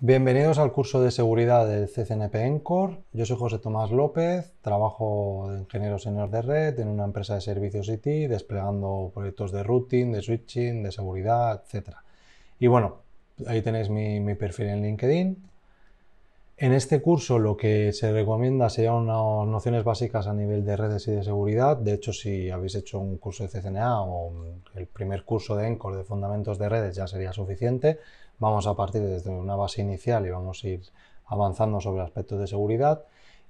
Bienvenidos al curso de seguridad del CCNP Encore. Yo soy José Tomás López, trabajo de ingeniero senior de red en una empresa de servicios IT desplegando proyectos de routing, de switching, de seguridad, etc. Y bueno, ahí tenéis mi perfil en LinkedIn en este curso lo que se recomienda serían unas nociones básicas a nivel de redes y de seguridad. De hecho, si habéis hecho un curso de CCNA o el primer curso de ENCOR de fundamentos de redes ya sería suficiente. Vamos a partir desde una base inicial y vamos a ir avanzando sobre aspectos de seguridad.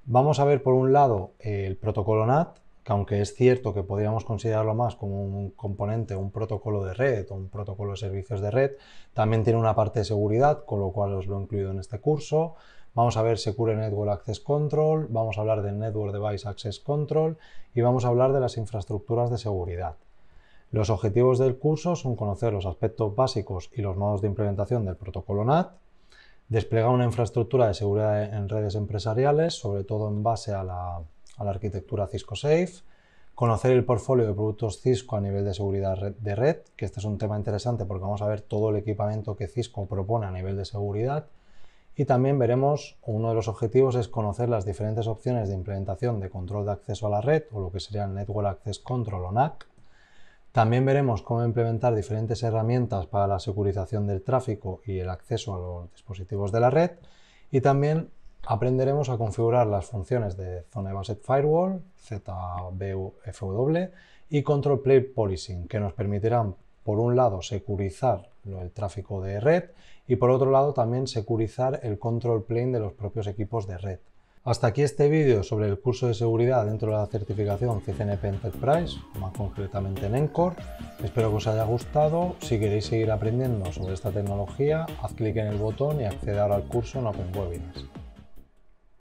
Vamos a ver por un lado el protocolo NAT, que aunque es cierto que podríamos considerarlo más como un componente, un protocolo de red o un protocolo de servicios de red, también tiene una parte de seguridad, con lo cual os lo he incluido en este curso. Vamos a ver Secure Network Access Control, vamos a hablar de Network Device Access Control y vamos a hablar de las infraestructuras de seguridad. Los objetivos del curso son conocer los aspectos básicos y los modos de implementación del protocolo NAT, desplegar una infraestructura de seguridad en redes empresariales, sobre todo en base a la, arquitectura Cisco Safe, conocer el portfolio de productos Cisco a nivel de seguridad de red, que este es un tema interesante porque vamos a ver todo el equipamiento que Cisco propone a nivel de seguridad, y también veremos, uno de los objetivos es conocer las diferentes opciones de implementación de control de acceso a la red, o lo que sería el Network Access Control o NAC. También veremos cómo implementar diferentes herramientas para la securización del tráfico y el acceso a los dispositivos de la red. Y también aprenderemos a configurar las funciones de Zone Based Firewall, ZBFW y Control Play Policing, que nos permitirán por un lado, securizar el tráfico de red y por otro lado también securizar el control plane de los propios equipos de red. Hasta aquí este vídeo sobre el curso de seguridad dentro de la certificación CCNP Enterprise, más concretamente en Encore. Espero que os haya gustado. Si queréis seguir aprendiendo sobre esta tecnología, haz clic en el botón y acceder al curso en Webinars.